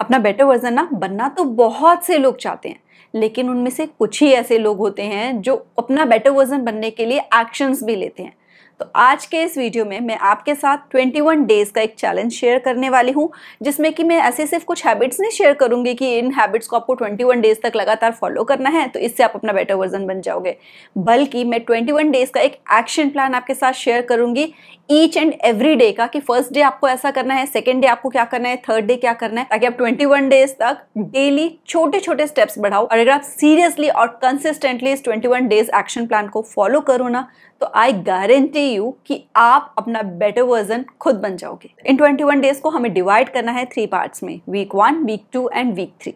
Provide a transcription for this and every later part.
अपना better version ना बनना तो बहुत से लोग चाहते हैं लेकिन उनमें से कुछ ही ऐसे लोग होते हैं जो अपना बेटर वर्जन बनने के लिए एक्शंस भी लेते हैं तो आज के इस वीडियो में मैं आपके साथ 21 डेज़ का एक चैलेंज शेयर करने वाली हूँ जिसमें कि मैं ऐसे सिर्फ कुछ हैबिट्स नहीं शेयर करूंगी कि इन हैबिट्स को आपको 21 डेज़ तक लगातार फॉलो करना है तो इससे आप अपना बेटर वर्जन बन जाओगे बल्कि मैं 21 डेज़ का एक एक्शन प्लान आपके साथ शेयर करूंगी ईच एंड एवरी डे का कि फर्स्ट डे आपको ऐसा करना है सेकेंड डे आपको क्या करना है थर्ड डे क्या करना है ताकि आप ट्वेंटी डेज तक डेली छोटे छोटे स्टेप्स बढ़ाओ और अगर आप सीरियसली और कंसिस्टेंटली इस ट्वेंटी डेज एक्शन प्लान को फॉलो करो ना तो आई गारंटी सी यू कि आप अपना बेटर वर्जन खुद बन जाओगे इन 21 डेज को हमें डिवाइड करना है थ्री पार्ट्स में week one week two and week three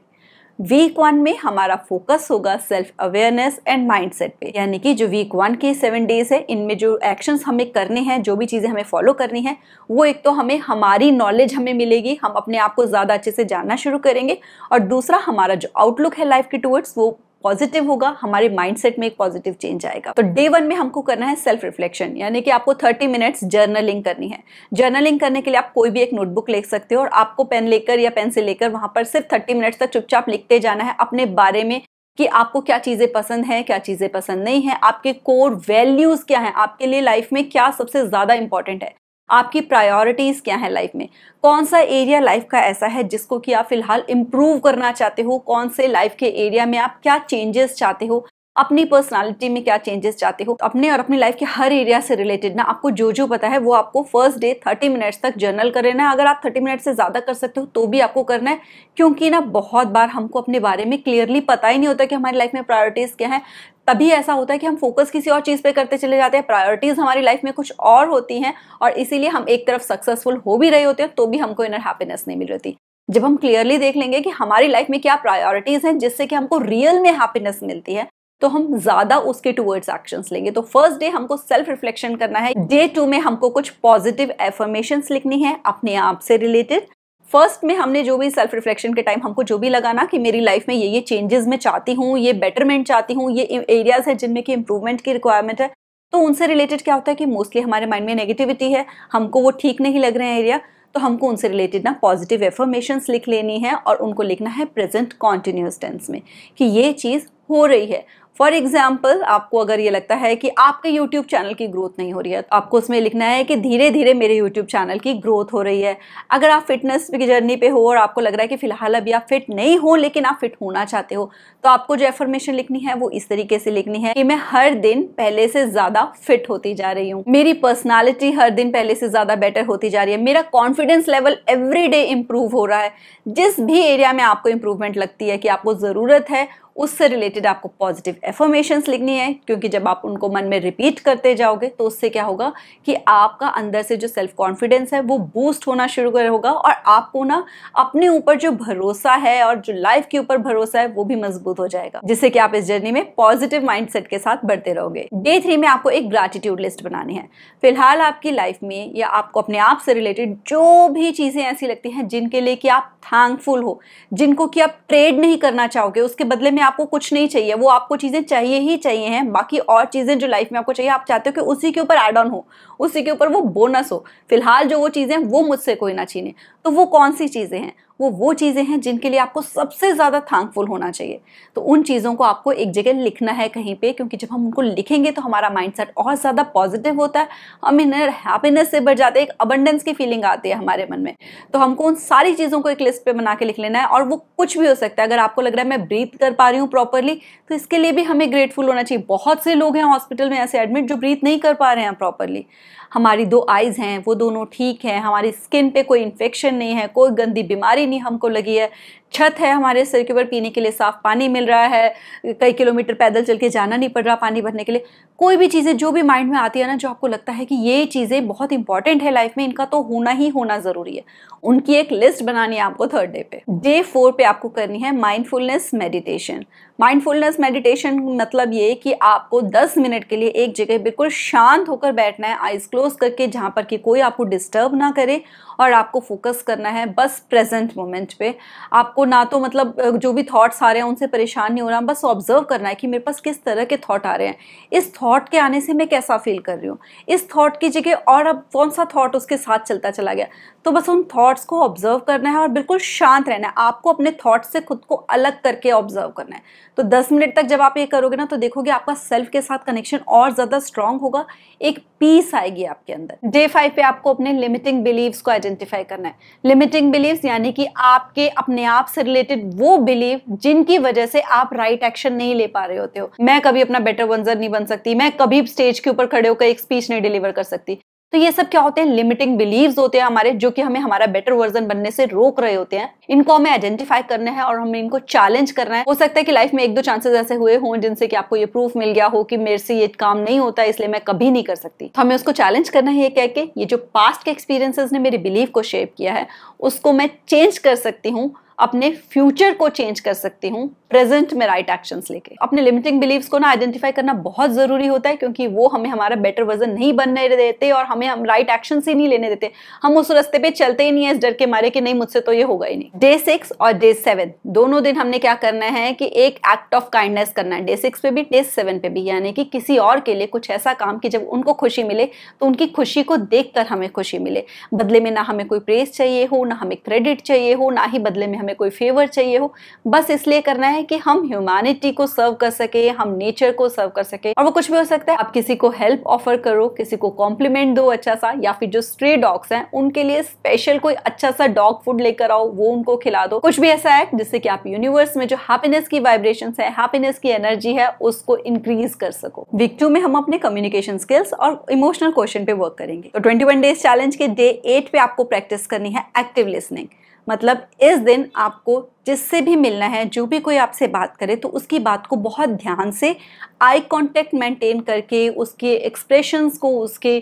week one में हमारा फोकस होगा सेल्फ अवेयरनेस एंड माइंडसेट पे यानी कि जो वीक वन के सेवन डेज है इनमें जो एक्शंस हमें करने हैं जो भी चीज़ें हमें फॉलो करनी है वो एक तो हमें हमारी नॉलेज हमें मिलेगी हम अपने आप को ज़्यादा अच्छे से जानना शुरू करेंगे और दूसरा हमारा जो आउटलुक है लाइफ के टूवर्ड्स वो पॉजिटिव होगा हमारे माइंडसेट में एक पॉजिटिव चेंज आएगा तो डे वन में हमको करना है सेल्फ रिफ्लेक्शन यानी कि आपको थर्टी मिनट्स जर्नलिंग करनी है जर्नलिंग करने के लिए आप कोई भी एक नोटबुक ले सकते हो और आपको पेन लेकर या पेन से लेकर वहां पर सिर्फ थर्टी मिनट्स तक चुपचाप लिखते जाना है अपने बारे में कि आपको क्या चीज़ें पसंद हैं क्या चीज़ें पसंद नहीं है आपके कोर वैल्यूज़ क्या हैं आपके लिए लाइफ में क्या सबसे ज़्यादा इंपॉर्टेंट है आपकी प्रायोरिटीज़ क्या है लाइफ में कौन सा एरिया लाइफ का ऐसा है जिसको कि आप फिलहाल इम्प्रूव करना चाहते हो कौन से लाइफ के एरिया में आप क्या चेंजेस चाहते हो अपनी पर्सनालिटी में क्या चेंजेस चाहते हो अपने और अपनी लाइफ के हर एरिया से रिलेटेड ना आपको जो जो पता है वो आपको फर्स्ट डे थर्टी मिनट्स तक जर्नल कर लेना है अगर आप थर्टी मिनट से ज़्यादा कर सकते हो तो भी आपको करना है क्योंकि ना बहुत बार हमको अपने बारे में क्लियरली पता ही नहीं होता कि हमारी लाइफ में प्रायोरिटीज़ क्या है तभी ऐसा होता है कि हम फोकस किसी और चीज़ पे करते चले जाते हैं प्रायोरिटीज़ हमारी लाइफ में कुछ और होती हैं और इसीलिए हम एक तरफ सक्सेसफुल हो भी रहे होते हैं तो भी हमको इनर हैप्पीनेस नहीं मिल रही जब हम क्लियरली देख लेंगे कि हमारी लाइफ में क्या प्रायोरिटीज़ हैं जिससे कि हमको रियल में हैप्पीनेस मिलती है तो हम ज्यादा उसके टूवर्ड्स एक्शन लेंगे तो फर्स्ट डे हमको सेल्फ रिफ्लेक्शन करना है डे टू में हमको कुछ पॉजिटिव एफर्मेशन लिखनी है अपने आप से रिलेटेड फर्स्ट में हमने जो भी सेल्फ रिफ्लेक्शन के टाइम हमको जो भी लगा ना कि मेरी लाइफ में ये ये चेंजेस मैं चाहती हूँ ये बेटरमेंट चाहती हूँ ये एरियाज़ है जिनमें कि इम्प्रूवमेंट की रिक्वायरमेंट है तो उनसे रिलेटेड क्या होता है कि मोस्टली हमारे माइंड में नेगेटिविटी है हमको वो ठीक नहीं लग रहे हैं एरिया तो हमको उनसे रिलेटेड ना पॉजिटिव एफर्मेशंस लिख लेनी है और उनको लिखना है प्रेजेंट कॉन्टिन्यूस टेंस में कि ये चीज़ हो रही है फॉर एग्जाम्पल आपको अगर ये लगता है कि आपके यूट्यूब चैनल की ग्रोथ नहीं हो रही है तो आपको उसमें लिखना है कि धीरे धीरे मेरे यूट्यूब चैनल की ग्रोथ हो रही है अगर आप फिटनेस की जर्नी पे हो और आपको लग रहा है कि फिलहाल अभी आप फिट नहीं हो लेकिन आप फिट होना चाहते हो तो आपको जो एफर्मेशन लिखनी है वो इस तरीके से लिखनी है कि मैं हर दिन पहले से ज़्यादा फिट होती जा रही हूँ मेरी पर्सनैलिटी हर दिन पहले से ज़्यादा बेटर होती जा रही है मेरा confidence level every day improve हो रहा है जिस भी एरिया में आपको इम्प्रूवमेंट लगती है कि आपको ज़रूरत है उससे रिलेटेड आपको पॉजिटिव एफर्मेशंस लिखनी है क्योंकि जब आप उनको मन में रिपीट करते जाओगे तो उससे क्या होगा कि आपका अंदर से जो सेल्फ कॉन्फिडेंस है वो बूस्ट होना शुरू होगा और आपको ना अपने ऊपर जो भरोसा है और जो लाइफ के ऊपर भरोसा है वो भी मजबूत हो जाएगा जिससे कि आप इस जर्नी में पॉजिटिव माइंडसेट के साथ बढ़ते रहोगे डे थ्री में आपको एक ग्रेटिट्यूड लिस्ट बनानी है फिलहाल आपकी लाइफ में या आपको अपने आप से रिलेटेड जो भी चीज़ें ऐसी लगती हैं जिनके लिए कि आप थैंकफुल हो जिनको कि आप ट्रेड नहीं करना चाहोगे उसके बदले में आपको कुछ नहीं चाहिए वो आपको चीज़ें चाहिए ही चाहिए हैं बाकी और चीज़ें जो लाइफ में आपको चाहिए आप चाहते हो कि उसी के ऊपर एड ऑन हो उसी के ऊपर वो बोनस हो फिलहाल जो वो चीज़ें वो मुझसे कोई ना छीने तो वो कौन सी चीज़ें हैं वो वो चीज़ें हैं जिनके लिए आपको सबसे ज़्यादा थैंकफुल होना चाहिए तो उन चीज़ों को आपको एक जगह लिखना है कहीं पे क्योंकि जब हम उनको लिखेंगे तो हमारा माइंडसेट और ज़्यादा पॉजिटिव होता है हम इनर हैप्पीनेस से बढ़ जाते हैं एक अबंडेंस की फीलिंग आती है हमारे मन में तो हमको उन सारी चीज़ों को एक लिस्ट पर बना के लिख लेना है और वो कुछ भी हो सकता है अगर आपको लग रहा है मैं ब्रीथ कर पा रही हूँ प्रॉपरली तो इसके लिए भी हमें ग्रेटफुल होना चाहिए बहुत से लोग हैं हॉस्पिटल में ऐसे एडमिट जो ब्रीथ नहीं कर पा रहे हैं प्रॉपरली हमारी दो आइज़ हैं वो दोनों ठीक हैं हमारी स्किन पे कोई इन्फेक्शन नहीं है कोई गंदी बीमारी नहीं हमको लगी है छत है हमारे सिर के ऊपर पीने के लिए साफ़ पानी मिल रहा है कई किलोमीटर पैदल चल के जाना नहीं पड़ रहा पानी भरने के लिए कोई भी चीज़ें जो भी माइंड में आती है ना जो आपको लगता है कि ये चीज़ें बहुत इंपॉर्टेंट है लाइफ में इनका तो होना ही होना ज़रूरी है उनकी एक लिस्ट बनानी है आपको थर्ड डे पे डे फोर पे आपको करनी है माइंडफुलनेस मेडिटेशन माइंडफुलनेस मेडिटेशन मतलब ये कि आपको 10 मिनट के लिए एक जगह बिल्कुल शांत होकर बैठना है आइज क्लोज करके जहाँ पर कि कोई आपको डिस्टर्ब ना करे और आपको फोकस करना है बस प्रेजेंट मोमेंट पे आपको आपको ना तो मतलब जो भी थॉट्स आ रहे हैं उनसे परेशान नहीं होना बस ऑब्जर्व करना है कि मेरे पास किस तरह के थॉट आ रहे हैं इस थॉट के आने से मैं कैसा फील कर रही हूँ इस थॉट की जगह और अब कौन सा थॉट उसके साथ चलता चला गया तो बस उन थॉट्स को ऑब्जर्व करना है और बिल्कुल शांत रहना है आपको अपने थॉट से खुद को अलग करके ऑब्जर्व करना है तो दस मिनट तक जब आप ये करोगे ना तो देखोगे आपका सेल्फ के साथ कनेक्शन और ज़्यादा स्ट्रांग होगा एक पीस आएगी आपके अंदर डे फाइव पे आपको अपने लिमिटिंग बिलीव्स को आइडेंटिफाई करना है लिमिटिंग बिलीव्स यानी कि आपके अपने आप आपसे रिलेटेड वो बिलीव जिनकी वजह से आप राइट right एक्शन नहीं ले पा रहे होते हो मैं कभी अपना बेटर वंजर नहीं बन सकती मैं कभी स्टेज के ऊपर खड़े होकर एक स्पीच नहीं डिलीवर कर सकती तो ये सब क्या होते हैं लिमिटिंग बिलीव होते हैं हमारे जो कि हमें हमारा बेटर वर्जन बनने से रोक रहे होते हैं इनको हमें आइडेंटिफाई करना है और हमें इनको चैलेंज करना है हो सकता है कि लाइफ में एक दो चांसेस ऐसे हुए हों जिनसे कि आपको ये प्रूफ मिल गया हो कि मेरे से ये काम नहीं होता इसलिए मैं कभी नहीं कर सकती तो हमें उसको चैलेंज करना है ये कह के ये जो पास्ट के एक्सपीरियंसेस ने मेरे बिलीव को शेप किया है उसको मैं चेंज कर सकती हूँ अपने फ्यूचर को चेंज कर सकती हूँ प्रेजेंट में राइट एक्शन लेके अपने लिमिटिंग बिलीव्स को ना आइडेंटिफाई करना बहुत जरूरी होता है क्योंकि वो हमें हमारा बेटर वर्जन नहीं बनने देते और हमें हम राइट एक्शन ही नहीं लेने देते हम उस रास्ते पे चलते ही नहीं है इस डर के मारे कि नहीं मुझसे तो ये होगा ही नहीं डे सिक्स और डे सेवन दोनों दिन हमने क्या करना है कि एक एक्ट ऑफ काइंडनेस करना है डे सिक्स पे भी डे सेवन पे भी यानी कि किसी और के लिए कुछ ऐसा काम कि जब उनको खुशी मिले तो उनकी खुशी को देख हमें खुशी मिले बदले में ना हमें कोई प्रेस चाहिए हो ना हमें क्रेडिट चाहिए हो ना ही बदले में हमें हमें कोई फेवर चाहिए हो बस इसलिए करना है कि हम ह्यूमैनिटी को सर्व कर सके हम नेचर को सर्व कर सके और वो कुछ भी हो सकता है आप किसी को हेल्प ऑफर करो किसी को कॉम्प्लीमेंट दो अच्छा सा या फिर जो स्ट्रे डॉग्स हैं उनके लिए स्पेशल कोई अच्छा सा डॉग फूड लेकर आओ वो उनको खिला दो कुछ भी ऐसा एक्ट जिससे कि आप यूनिवर्स में जो हैप्पीनेस की वाइब्रेशन है हैप्पीनेस की एनर्जी है उसको इंक्रीज कर सको वीक टू में हम अपने कम्युनिकेशन स्किल्स और इमोशनल क्वेश्चन पे वर्क करेंगे तो 21 डेज चैलेंज के डे एट पे आपको प्रैक्टिस करनी है एक्टिव लिसनिंग मतलब इस दिन आपको जिससे भी मिलना है जो भी कोई आपसे बात करे तो उसकी बात को बहुत ध्यान से आई कांटेक्ट मेंटेन करके उसके एक्सप्रेशंस को उसके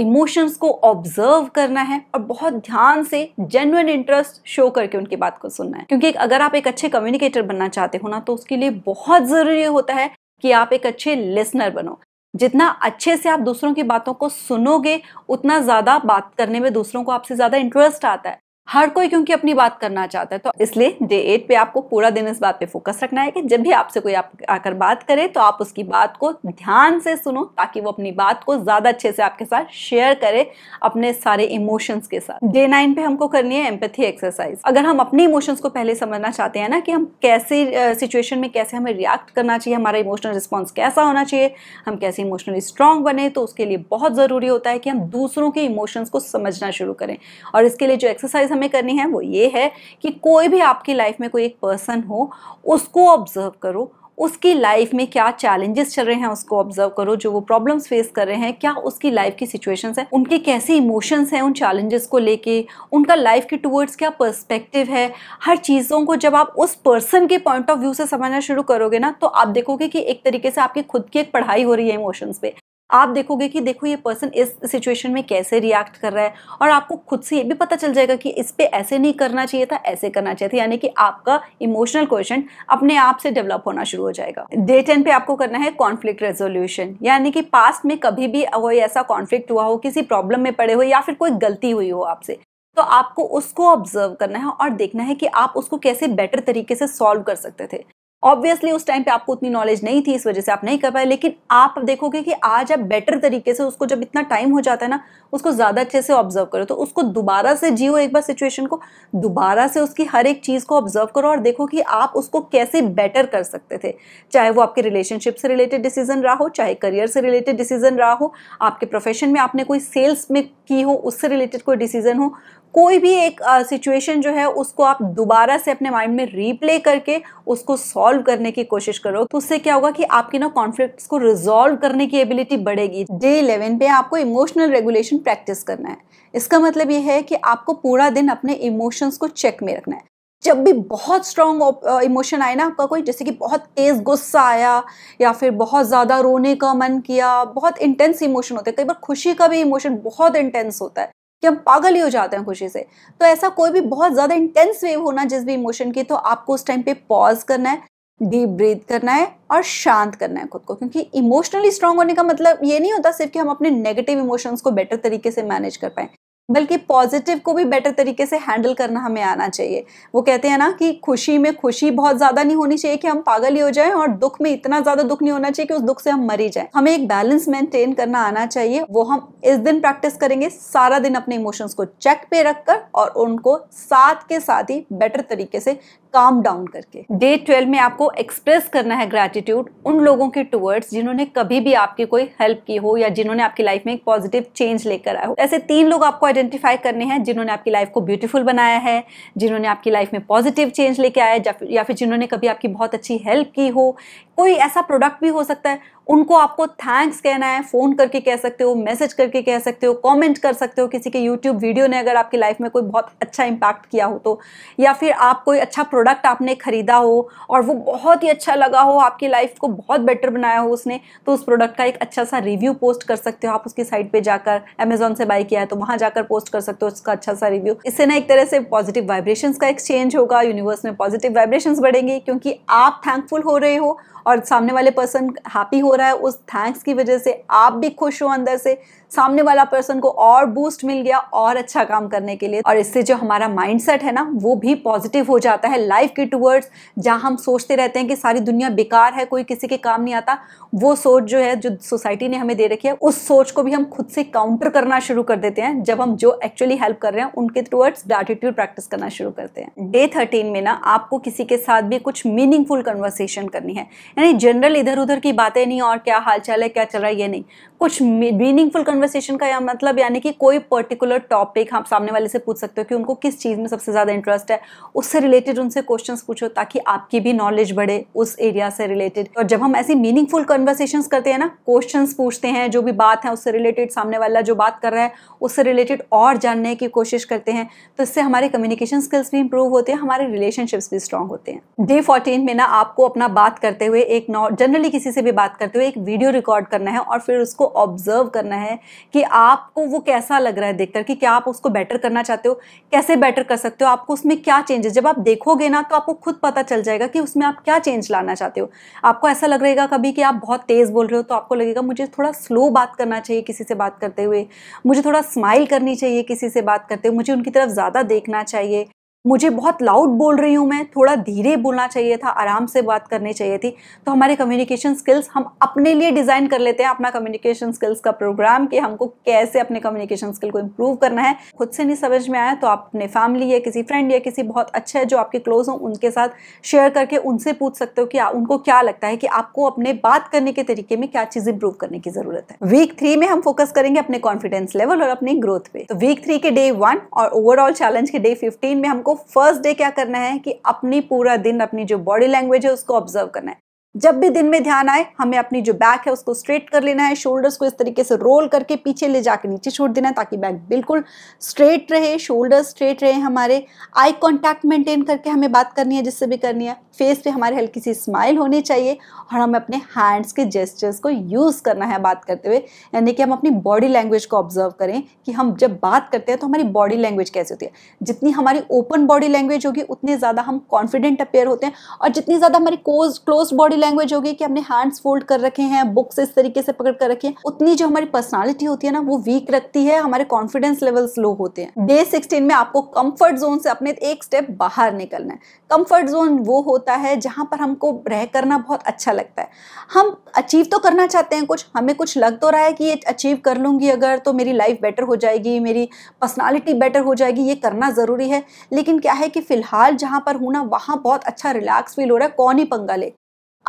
इमोशंस uh, को ऑब्जर्व करना है और बहुत ध्यान से जेनुअन इंटरेस्ट शो करके उनकी बात को सुनना है क्योंकि अगर आप एक अच्छे कम्युनिकेटर बनना चाहते हो ना तो उसके लिए बहुत ज़रूरी होता है कि आप एक अच्छे लिसनर बनो जितना अच्छे से आप दूसरों की बातों को सुनोगे उतना ज़्यादा बात करने में दूसरों को आपसे ज़्यादा इंटरेस्ट आता है हर कोई क्योंकि अपनी बात करना चाहता है तो इसलिए डे एट पे आपको पूरा दिन इस बात पे फोकस रखना है कि जब भी आपसे कोई आप आकर बात करे तो आप उसकी बात को ध्यान से सुनो ताकि वो अपनी बात को ज़्यादा अच्छे से आपके साथ शेयर करे अपने सारे इमोशंस के साथ डे नाइन पे हमको करनी है एम्पथी एक्सरसाइज अगर हम अपने इमोशंस को पहले समझना चाहते हैं ना कि हम कैसे सिचुएशन में कैसे हमें रिएक्ट करना चाहिए हमारा इमोशनल रिस्पॉन्स कैसा होना चाहिए हम कैसे इमोशनली स्ट्रांग बने तो उसके लिए बहुत ज़रूरी होता है कि हम दूसरों के इमोशंस को समझना शुरू करें और इसके लिए जो एक्सरसाइज हमें करनी है वो ये है कि कोई भी आपकी लाइफ में कोई एक पर्सन हो उसको ऑब्जर्व करो उसकी लाइफ में क्या चैलेंजेस चल रहे हैं उसको ऑब्जर्व करो जो वो प्रॉब्लम्स फेस कर रहे हैं क्या उसकी लाइफ की सिचुएशंस हैं उनके कैसे इमोशंस हैं उन चैलेंजेस को लेके उनका लाइफ के टुवर्ड्स क्या पर्सपेक्टिव है हर चीज़ों को जब आप उस पर्सन के पॉइंट ऑफ व्यू से समझना शुरू करोगे ना तो आप देखोगे कि एक तरीके से आपकी खुद की एक पढ़ाई हो रही है इमोशंस पे आप देखोगे कि देखो ये पर्सन इस सिचुएशन में कैसे रिएक्ट कर रहा है और आपको खुद से ये भी पता चल जाएगा कि इस पर ऐसे नहीं करना चाहिए था ऐसे करना चाहिए था यानी कि आपका इमोशनल क्वेश्चन अपने आप से डेवलप होना शुरू हो जाएगा डे टेन पे आपको करना है कॉन्फ्लिक्ट रेजोल्यूशन यानी कि पास्ट में कभी भी कोई ऐसा कॉन्फ्लिक्ट हुआ हो किसी प्रॉब्लम में पड़े हो या फिर कोई गलती हुई हो आपसे तो आपको उसको ऑब्जर्व करना है और देखना है कि आप उसको कैसे बेटर तरीके से सॉल्व कर सकते थे ऑब्वियसली उस टाइम पे आपको उतनी नॉलेज नहीं थी इस वजह से आप नहीं कर पाए लेकिन आप देखोगे कि आज आप बेटर तरीके से उसको जब इतना टाइम हो जाता है ना उसको ज़्यादा अच्छे से ऑब्जर्व करो तो उसको दोबारा से जियो एक बार सिचुएशन को दोबारा से उसकी हर एक चीज़ को ऑब्जर्व करो और देखो कि आप उसको कैसे बेटर कर सकते थे चाहे वो आपके रिलेशनशिप से रिलेटेड डिसीजन रहा हो चाहे करियर से रिलेटेड डिसीजन रहा हो आपके प्रोफेशन में आपने कोई सेल्स में की हो उससे रिलेटेड कोई डिसीजन हो कोई भी एक सिचुएशन जो है उसको आप दोबारा से अपने माइंड में रीप्ले करके उसको सॉल्व करने की कोशिश करो तो उससे क्या होगा कि आपके ना कॉन्फ्लिक्ट्स को रिजॉल्व करने की एबिलिटी बढ़ेगी डे इलेवन पे आपको इमोशनल रेगुलेशन प्रैक्टिस करना है इसका मतलब ये है कि आपको पूरा दिन अपने इमोशंस को चेक में रखना है जब भी बहुत स्ट्रॉन्ग इमोशन आए ना आपका कोई जैसे कि बहुत तेज़ गुस्सा आया या फिर बहुत ज़्यादा रोने का मन किया बहुत इंटेंस इमोशन होते हैं कई बार खुशी का भी इमोशन बहुत इंटेंस होता है कि हम पागल ही हो जाते हैं खुशी से तो ऐसा कोई भी बहुत ज़्यादा इंटेंस वेव होना जिस भी इमोशन की तो आपको उस टाइम पे पॉज करना है डीप ब्रीथ करना है और शांत करना है खुद को क्योंकि इमोशनली स्ट्रांग होने का मतलब ये नहीं होता सिर्फ कि हम अपने नेगेटिव इमोशंस को बेटर तरीके से मैनेज कर पाए बल्कि पॉजिटिव को भी बेटर तरीके से हैंडल करना हमें आना चाहिए वो कहते हैं ना कि खुशी में खुशी बहुत ज़्यादा नहीं होनी चाहिए कि हम पागल ही हो जाएं और दुख में इतना ज़्यादा दुख नहीं होना चाहिए कि उस दुख से हम मरी जाएं हमें एक बैलेंस मेंटेन करना आना चाहिए वो हम इस दिन प्रैक्टिस करेंगे सारा दिन अपने इमोशंस को चेक पे रखकर और उनको साथ के साथ ही बेटर तरीके से काम डाउन करके डे ट्वेल्व में आपको एक्सप्रेस करना है ग्रेटिट्यूड उन लोगों के टूवर्ड्स जिन्होंने कभी भी आपकी कोई हेल्प की हो या जिन्होंने आपकी लाइफ में एक पॉजिटिव चेंज लेकर आया हो ऐसे तीन लोग आपको आइडेंटिफाई करने हैं जिन्होंने आपकी लाइफ को ब्यूटीफुल बनाया है जिन्होंने आपकी लाइफ में पॉजिटिव चेंज लेके आया या फिर जिन्होंने कभी आपकी बहुत अच्छी हेल्प की हो कोई ऐसा प्रोडक्ट भी हो सकता है उनको आपको थैंक्स कहना है फ़ोन करके कह सकते हो मैसेज करके कह सकते हो कमेंट कर सकते हो किसी के यूट्यूब वीडियो ने अगर आपकी लाइफ में कोई बहुत अच्छा इम्पैक्ट किया हो तो या फिर आप कोई अच्छा प्रोडक्ट आपने ख़रीदा हो और वो बहुत ही अच्छा लगा हो आपकी लाइफ को बहुत बेटर बनाया हो उसने तो उस प्रोडक्ट का एक अच्छा सा रिव्यू पोस्ट कर सकते हो आप उसकी साइट पर जाकर अमेजोन से बाई किया है तो वहाँ जाकर पोस्ट कर सकते हो उसका अच्छा सा रिव्यू इससे ना एक तरह से पॉजिटिव वाइब्रेशन का एक्सचेंज होगा यूनिवर्स में पॉजिटिव वाइब्रेशन बढ़ेंगे क्योंकि आप थैंकफुल हो रहे हो और सामने वाले पर्सन हैप्पी हो रहा है उस थैंक्स की वजह से आप भी खुश हो अंदर से सामने वाला पर्सन को और बूस्ट मिल गया और अच्छा काम करने के लिए और इससे जो हमारा माइंडसेट है ना वो भी पॉजिटिव हो जाता है लाइफ के टूवर्ड्स जहाँ हम सोचते रहते हैं कि सारी दुनिया बेकार है कोई किसी के काम नहीं आता वो सोच जो है जो सोसाइटी ने हमें दे रखी है उस सोच को भी हम खुद से काउंटर करना शुरू कर देते हैं जब हम जो एक्चुअली हेल्प कर रहे हैं उनके टूवर्ड्स ग्रैटिट्यूड प्रैक्टिस करना शुरू करते हैं डे थर्टीन में ना आपको किसी के साथ भी कुछ मीनिंगफुल कन्वर्सेशन करनी है यानी जनरल इधर उधर की बातें नहीं और क्या चाल है क्या चल रहा है ये नहीं कुछ मीनिंगफुल कन्वर्सेशन का या मतलब यानी कि कोई पर्टिकुलर टॉपिक हम सामने वाले से पूछ सकते हो कि उनको किस चीज़ में सबसे ज़्यादा इंटरेस्ट है उससे रिलेटेड उनसे क्वेश्चन पूछो ताकि आपकी भी नॉलेज बढ़े उस एरिया से रिलेटेड और जब हम ऐसी मीनिंगफुल कन्वर्सेशन करते हैं ना क्वेश्चन पूछते हैं जो भी बात है उससे रिलेटेड सामने वाला जो बात कर रहा है उससे रिलेटेड और जानने की कोशिश करते हैं तो इससे हमारे कम्युनिकेशन स्किल्स भी इंप्रूव होते हैं हमारे रिलेशनशिप्स भी स्ट्रांग होते हैं डे फोर्टीन में ना आपको अपना बात करते हुए एक जनरली किसी से भी बात करते हुए एक वीडियो रिकॉर्ड करना है और फिर उसको ऑब्जर्व करना है कि आपको वो कैसा लग रहा है देखकर कि क्या आप उसको बेटर करना चाहते हो कैसे बेटर कर सकते हो आपको उसमें क्या चेंजेस जब आप देखोगे ना तो आपको खुद पता चल जाएगा कि उसमें आप क्या चेंज लाना चाहते हो आपको ऐसा लग रहेगा कभी कि आप बहुत तेज़ बोल रहे हो तो आपको लगेगा मुझे थोड़ा स्लो बात करना चाहिए किसी से बात करते हुए मुझे थोड़ा स्माइल करनी चाहिए किसी से बात करते हुए मुझे उनकी तरफ ज़्यादा देखना चाहिए मुझे बहुत लाउड बोल रही हूँ मैं थोड़ा धीरे बोलना चाहिए था आराम से बात करनी चाहिए थी तो हमारे कम्युनिकेशन स्किल्स हम अपने लिए डिज़ाइन कर लेते हैं अपना कम्युनिकेशन स्किल्स का प्रोग्राम कि हमको कैसे अपने कम्युनिकेशन स्किल को इम्प्रूव करना है खुद से नहीं समझ में आया तो आप अपने फैमिली या किसी फ्रेंड या किसी बहुत अच्छे जो आपके क्लोज हों उनके साथ शेयर करके उनसे पूछ सकते हो कि उनको क्या लगता है कि आपको अपने बात करने के तरीके में क्या चीज़ इंप्रूव करने की ज़रूरत है वीक थ्री में हम फोकस करेंगे अपने कॉन्फिडेंस लेवल और अपनी ग्रोथ पे तो वीक थ्री के डे वन और ओवरऑल चैलेंज के डे फिफ्टीन में हमको को फर्स्ट डे क्या करना है कि अपनी पूरा दिन अपनी जो बॉडी लैंग्वेज है उसको ऑब्जर्व करना है जब भी दिन में ध्यान आए हमें अपनी जो बैक है उसको स्ट्रेट कर लेना है शोल्डर्स को इस तरीके से रोल करके पीछे ले जाकर नीचे छोड़ देना है ताकि बैक बिल्कुल स्ट्रेट रहे शोल्डर स्ट्रेट रहे हमारे आई कांटेक्ट मेंटेन करके हमें बात करनी है जिससे भी करनी है फेस पे हमारे हल्की सी स्माइल होनी चाहिए और हमें अपने हैंड्स के जेस्टर्स को यूज़ करना है बात करते हुए यानी कि हम अपनी बॉडी लैंग्वेज को ऑब्जर्व करें कि हम जब बात करते हैं तो हमारी बॉडी लैंग्वेज कैसी होती है जितनी हमारी ओपन बॉडी लैंग्वेज होगी उतने ज़्यादा हम कॉन्फिडेंट अपेयर होते हैं और जितनी ज़्यादा हमारी क्लोज बॉडी बॉडी लैंग्वेज होगी कि हमने हैंड्स फोल्ड कर रखे हैं बुक्स इस तरीके से पकड़ कर रखे हैं उतनी जो हमारी पर्सनालिटी होती है ना वो वीक रखती है हमारे कॉन्फिडेंस लेवल स्लो होते हैं डे सिक्सटीन में आपको कंफर्ट जोन से अपने एक स्टेप बाहर निकलना है कंफर्ट जोन वो होता है जहां पर हमको रह करना बहुत अच्छा लगता है हम अचीव तो करना चाहते हैं कुछ हमें कुछ लग तो रहा है कि ये अचीव कर लूंगी अगर तो मेरी लाइफ बेटर हो जाएगी मेरी पर्सनालिटी बेटर हो जाएगी ये करना ज़रूरी है लेकिन क्या है कि फ़िलहाल जहां पर हूं ना वहां बहुत अच्छा रिलैक्स फील हो रहा है कौन ही पंगा ले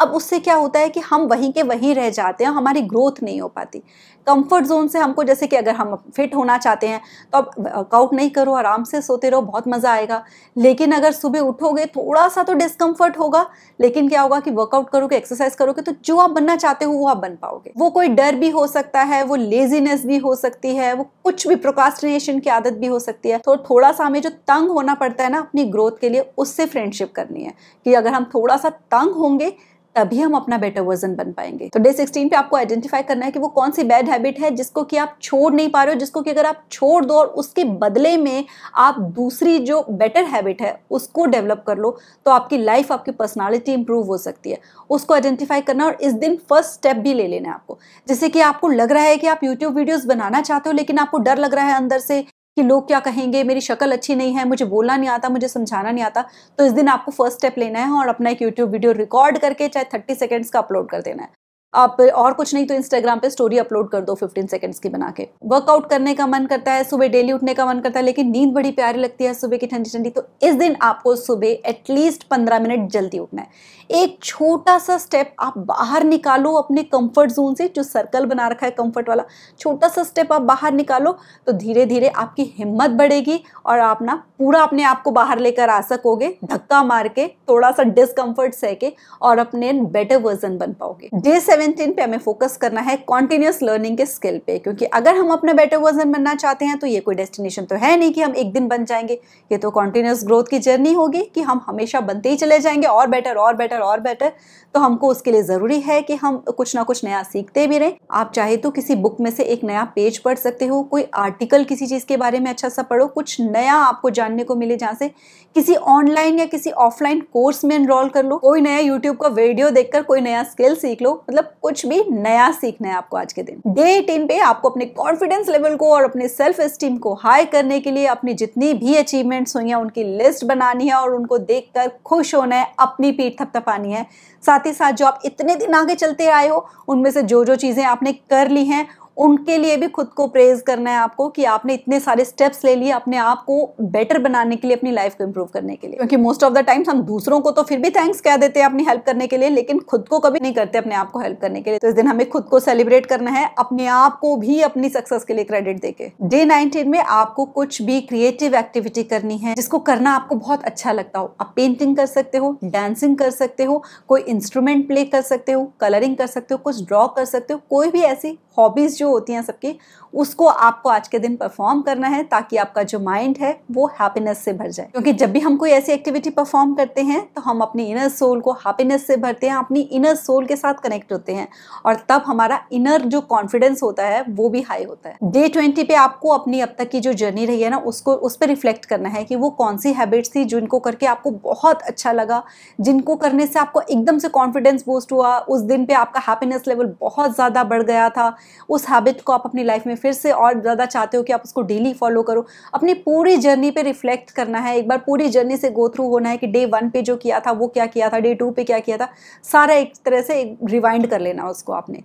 अब उससे क्या होता है कि हम वहीं के वहीं रह जाते हैं हमारी ग्रोथ नहीं हो पाती कंफर्ट जोन से हमको जैसे कि अगर हम फिट होना चाहते हैं तो आप वर्कआउट नहीं करो आराम से सोते रहो बहुत मज़ा आएगा लेकिन अगर सुबह उठोगे थोड़ा सा तो डिस्कम्फर्ट होगा लेकिन क्या होगा कि वर्कआउट करोगे एक्सरसाइज करोगे तो जो आप बनना चाहते हो वो आप बन पाओगे वो कोई डर भी हो सकता है वो लेजीनेस भी हो सकती है वो कुछ भी प्रोकास्टिनेशन की आदत भी हो सकती है तो थोड़ा सा हमें जो तंग होना पड़ता है ना अपनी ग्रोथ के लिए उससे फ्रेंडशिप करनी है कि अगर हम थोड़ा सा तंग होंगे तभी हम अपना बेटर वर्जन बन पाएंगे तो डे सिक्सटीन पे आपको आइडेंटिफाई करना है कि वो कौन सी बैड हैबिट है जिसको कि आप छोड़ नहीं पा रहे हो जिसको कि अगर आप छोड़ दो और उसके बदले में आप दूसरी जो बेटर हैबिट है उसको डेवलप कर लो तो आपकी लाइफ आपकी पर्सनैलिटी इंप्रूव हो सकती है उसको आइडेंटिफाई करना और इस दिन फर्स्ट स्टेप भी ले लेना है आपको जैसे कि आपको लग रहा है कि आप यूट्यूब वीडियोज़ बनाना चाहते हो लेकिन आपको डर लग रहा है अंदर से कि लोग क्या कहेंगे मेरी शक्ल अच्छी नहीं है मुझे बोलना नहीं आता मुझे समझाना नहीं आता तो इस दिन आपको फर्स्ट स्टेप लेना है और अपना एक यूट्यूब वीडियो रिकॉर्ड करके चाहे थर्टी सेकेंड्स का अपलोड कर देना है आप और कुछ नहीं तो इंस्टाग्राम पे स्टोरी अपलोड कर दो 15 सेकंड्स की बना के वर्कआउट करने का मन करता है सुबह डेली उठने का मन करता है लेकिन नींद बड़ी प्यारी लगती है सुबह की ठंडी ठंडी तो इस दिन आपको सुबह एटलीस्ट 15 मिनट जल्दी उठना है एक छोटा सा स्टेप आप बाहर निकालो अपने कंफर्ट जोन से जो सर्कल बना रखा है कंफर्ट वाला छोटा सा स्टेप आप बाहर निकालो तो धीरे धीरे आपकी हिम्मत बढ़ेगी और आप ना पूरा अपने आप को बाहर लेकर आ सकोगे धक्का मार के थोड़ा सा डिसकंफर्ट सह के और अपने बेटर वर्जन बन पाओगे डे सेवनटीन पे हमें फोकस करना है कॉन्टिन्यूस लर्निंग के स्किल पे क्योंकि अगर हम अपना बेटर वर्जन बनना चाहते हैं तो ये कोई डेस्टिनेशन तो है नहीं कि हम एक दिन बन जाएंगे ये तो कॉन्टिन्यूस ग्रोथ की जर्नी होगी कि हम हमेशा बनते ही चले जाएंगे और बेटर और बेटर और बेटर तो हमको उसके लिए ज़रूरी है कि हम कुछ ना कुछ नया सीखते भी रहें आप चाहे तो किसी बुक में से एक नया पेज पढ़ सकते हो कोई आर्टिकल किसी चीज़ के बारे में अच्छा सा पढ़ो कुछ नया आपको जानने को मिले जहाँ से किसी ऑनलाइन या किसी ऑफलाइन कोर्स में एनरोल कर लो कोई नया यूट्यूब का वीडियो देखकर कोई नया स्किल सीख लो मतलब कुछ भी नया सीखना है आपको आज के दिन डे एटीन पे आपको अपने कॉन्फिडेंस लेवल को और अपने सेल्फ स्टीम को हाई करने के लिए अपनी जितनी भी अचीवमेंट्स हुई हैं उनकी लिस्ट बनानी है और उनको देखकर खुश होना है अपनी पीठ थपथपानी है साथ ही साथ जो आप इतने दिन आगे चलते आए हो उनमें से जो जो चीज़ें आपने कर ली हैं उनके लिए भी खुद को प्रेज करना है आपको कि आपने इतने सारे स्टेप्स ले लिए अपने आप को बेटर बनाने के लिए अपनी लाइफ को इम्प्रूव करने के लिए क्योंकि मोस्ट ऑफ द टाइम्स हम दूसरों को तो फिर भी थैंक्स कह देते हैं अपनी हेल्प करने के लिए लेकिन खुद को कभी नहीं करते अपने आप को हेल्प करने के लिए तो इस दिन हमें खुद को सेलिब्रेट करना है अपने आप को भी अपनी सक्सेस के लिए क्रेडिट देके डे नाइनटीन में आपको कुछ भी क्रिएटिव एक्टिविटी करनी है जिसको करना आपको बहुत अच्छा लगता हो आप पेंटिंग कर सकते हो डांसिंग कर सकते हो कोई इंस्ट्रूमेंट प्ले कर सकते हो कलरिंग कर सकते हो कुछ ड्रॉ कर सकते हो कोई भी ऐसी हॉबीज जो होती हैं सबकी उसको आपको आज के दिन परफॉर्म करना है ताकि आपका जो माइंड है वो हैप्पीनेस से भर जाए क्योंकि जब भी हम कोई ऐसी एक्टिविटी परफॉर्म करते हैं तो हम अपनी इनर सोल को हैप्पीनेस से भरते हैं अपनी इनर सोल के साथ कनेक्ट होते हैं और तब हमारा इनर जो कॉन्फिडेंस होता है वो भी हाई होता है डे ट्वेंटी पे आपको अपनी अब तक की जो जर्नी रही है ना उसको उस पर रिफ्लेक्ट करना है कि वो कौन सी हैबिट्स थी जिनको करके आपको बहुत अच्छा लगा जिनको करने से आपको एकदम से कॉन्फिडेंस बूस्ट हुआ उस दिन पे आपका हैप्पीनेस लेवल बहुत ज़्यादा बढ़ गया था उस है हैबिट को आप अपनी लाइफ में फिर से और ज़्यादा चाहते हो कि आप उसको डेली फॉलो करो अपनी पूरी जर्नी पे रिफ्लेक्ट करना है एक बार पूरी जर्नी से गो थ्रू होना है कि डे वन पे जो किया था वो क्या किया था डे टू पे क्या किया था सारा एक तरह से रिवाइंड कर लेना उसको आपने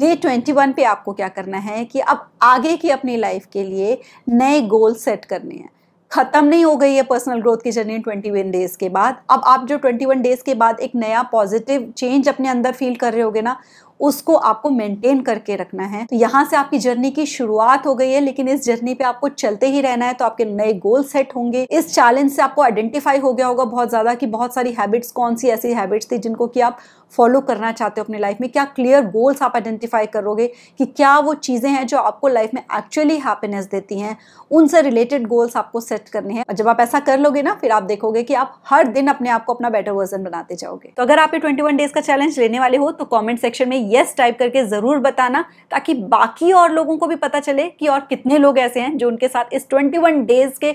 डे ट्वेंटी वन पे आपको क्या करना है कि अब आगे की अपनी लाइफ के लिए नए गोल सेट करने हैं खत्म नहीं हो गई है पर्सनल ग्रोथ की जर्नी ट्वेंटी वन डेज़ के बाद अब आप जो ट्वेंटी वन डेज़ के बाद एक नया पॉजिटिव चेंज अपने अंदर फील कर रहे होगे ना उसको आपको मेंटेन करके रखना है तो यहाँ से आपकी जर्नी की शुरुआत हो गई है लेकिन इस जर्नी पे आपको चलते ही रहना है तो आपके नए गोल सेट होंगे इस चैलेंज से आपको आइडेंटिफाई हो गया होगा बहुत ज़्यादा कि बहुत सारी हैबिट्स कौन सी ऐसी हैबिट्स थी जिनको कि आप फॉलो करना चाहते हो अपने लाइफ में क्या क्लियर गोल्स आप आइडेंटिफाई करोगे कि क्या वो चीज़ें हैं जो आपको लाइफ में एक्चुअली हैप्पीनेस देती हैं उनसे रिलेटेड गोल्स आपको सेट करने हैं और जब आप ऐसा कर लोगे ना फिर आप देखोगे कि आप हर दिन अपने आप को अपना बेटर वर्जन बनाते जाओगे तो अगर आप ये ट्वेंटी डेज का चैलेंज लेने वाले हो तो कॉमेंट सेक्शन में यस टाइप करके ज़रूर बताना ताकि बाकी और लोगों को भी पता चले कि और कितने लोग ऐसे हैं जो उनके साथ इस 21 डेज़ के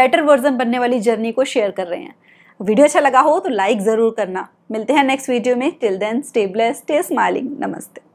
बेटर वर्जन बनने वाली जर्नी को शेयर कर रहे हैं वीडियो अच्छा लगा हो तो लाइक ज़रूर करना मिलते हैं नेक्स्ट वीडियो में till then stay blessed stay smiling नमस्ते